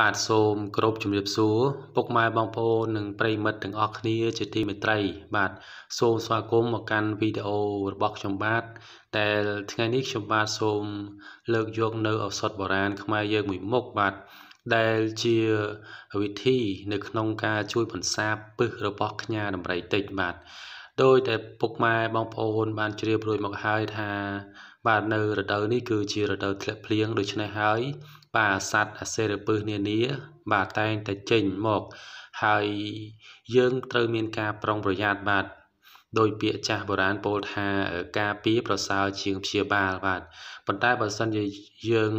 បាទសូមគោរពជំរាបសួរពុកម៉ែបងប្អូននិងប្រិមិត្តទាំងអស់គ្នា ជាទីមេត្រី បាទសូមស្វាគមន៍មកកាន់វីដេអូរបស់ខ្ញុំបាទតែថ្ងៃនេះខ្ញុំបាទសូម លើកយកនៅឱសថបុរាណខ្មែរយើងមួយមុខបាទដែលជាវិធី នៅក្នុងការជួយបន្សាបពឹសរបស់ខ្ញាដំរីតិចបាទដោយតែពុកម៉ែបងប្អូនបានជ្រាបរួចមកហើយថា បាទនៅរដូវនេះគឺជារដូវធ្លាក់ភ្លៀងដូច្នេះហើយ បាទសត្វអាសេរពឹសនានាបាទតែងតែចេញមកហើយយើងត្រូវមានការប្រុងប្រយ័ត្នបាទដោយពាក្យចាស់បុរាណពោលថាការពារប្រសើរជាងព្យាបាលបាទប៉ុន្តែបើសិនជាយើង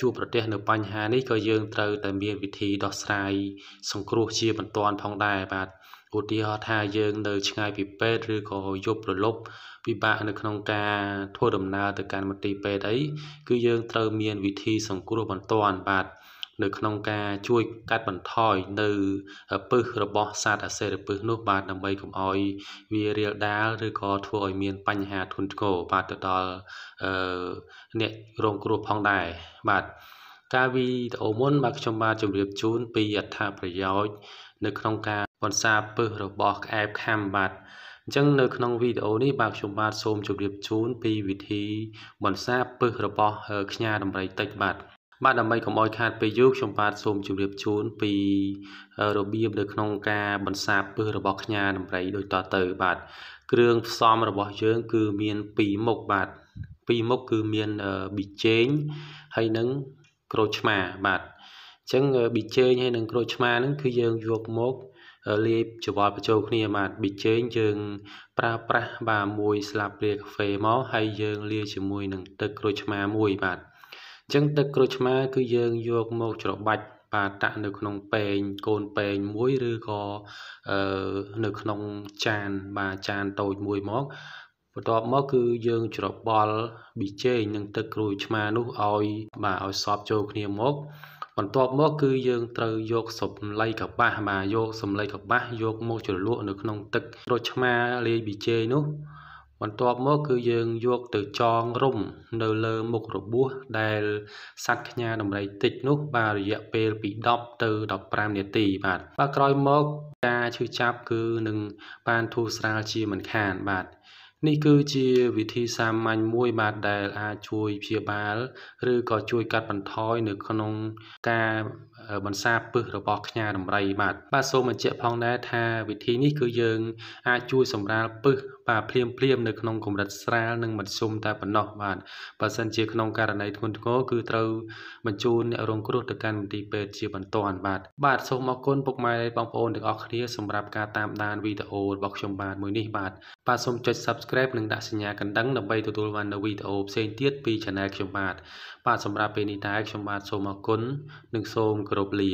ជួបប្រទេស នៅបញ្ហានេះក៏យើងត្រូវតែមានវិធីដោះស្រាយសង្គ្រោះជាបន្ទាន់ផងដែរបាទឧទាហរណ៍ថាយើងនៅឆ្ងាយពីពេទ្យឬក៏យប់រលប់ពិបាកនៅក្នុងការធ្វើដំណើរទៅកាន់មន្ទីរពេទ្យអីគឺយើងត្រូវមាន វិធីសង្គ្រោះបន្ទាន់បាទនៅក្នុងការជួយកាត់បន្ថយនៅពឹសរបស់សត្វអាសិរពឹសនោះ បាទដើម្បីកុំឲ្យ វារាលដាលឬក៏ធ្វើឲ្យមានបញ្ហាធ្ងន់ធ្ងរបាទទៅដល់អ្នករងគ្រោះផងដែរបាទការវីដេអូមុនបាទខ្ញុំបាទជម្រាបជូនពីអត្ថប្រយោជន៍នៅក្នុងការវន្សាពឹសរបស់ក្អែបខាំបាទអញ្ចឹងនៅក្នុងវីដេអូនេះបាទខ្ញុំបាទសូមជម្រាបជូនពីវិធីវន្សាពឹសរបស់ខ្ញាដំរីតិចបាទបាទដើម្បីកុំឲ្យខាតពេលយូរខ្ញុំបាទសូមជម្រាបជូនពីរបៀបនៅក្នុងការបន្សាបពឹសរបស់ខ្ញាដំរីដូចតទៅបាទគ្រឿងផ្សំរបស់យើងគឺមាន2មុខបាទ2មុខគឺមានប៊ីចេងហើយនិងក្រូចឆ្មាបាទអញ្ចឹងប៊ីចេងហើយនិងក្រូចឆ្មាហ្នឹងគឺយើងយកមកលាយច្របល់បញ្ចូលគ្នាបាទប៊ីចេងយើងប្រើប្រាស់បាទមួយស្លាបព្រាកាហ្វេមកហើយយើងលាយជាមួយនឹងទឹកក្រូចឆ្មាមួយបាទអញ្ចឹងទឹក ក្រូចឆ្មា គឺយើងយក មក ច្របាច់បាទដាក់នៅក្នុងពេងកូនពេងមួយឬក៏នៅក្នុងចានបាទចានតូចមួយមកបន្ទាប់មក គឺយើង ច្របល់ប៊ីចេងនិងទឹកក្រូចឆ្មានោះឲ្យ បាទឲ្យសពចូលគ្នាមកបន្ទាប់មក គឺយើងត្រូវយកសំឡីកបាសបាទយកសំឡីកបាសយកមកជ្រលក់នៅក្នុងទឹករុចឆ្មាលាយប៊ីចេនោះបន្ទាប់មកគឺយើងយកទៅចងរុំនៅលើមុខរបួសដែលសัตว์ខ្ញាដំរីតិចនោះ បាទរយៈពេលពី10ទៅ15នាទីបាទបាទក្រោយមកការឈឺចាប់ គឺនឹងបានធូរស្រាលជាមិនខានបាទនេះគឺជាវិធីសាមញ្ញមួយបាទដែលអាចជួយព្យាបាល ឬក៏ជួយកាត់បន្ថយនៅក្នុងការបន្សាពឹសរបស់ខ្ញាដំរី បាទបាទសូមបញ្ជាក់ផងដែរថា វិធីនេះគឺយើង អាចជួយសម្រាលពឹសបាទភ្លាមភ្លាម នៅក្នុងកម្រិតស្រាលនិងមធ្យមតែប៉ុណ្ណោះបាទបើសិនជាក្នុងករណីធ្ងន់ធ្ងរគឺត្រូវបញ្ជូនអ្នករងគ្រោះទៅកាន់មន្ទីរពេទ្យជាបន្ទាន់បាទបាទសូមអរគុណពុកម៉ែបងប្អូនទាំងអស់គ្នាសម្រាប់ការតាមដានវីដេអូរបស់ខ្ញុំបាទមួយនេះបាទបាទសូមចុច Subscribe Subscribe និងដាក់សញ្ញាកណ្ដឹងដើម្បីទទួលបាននូវវីដេអូផ្សេងទៀតពី Channel ខ្ញុំបាទបាទសម្រាប់ពេលនេះតែខ្ញុំបាទសូមអរគុណនិងសូមគោរពលា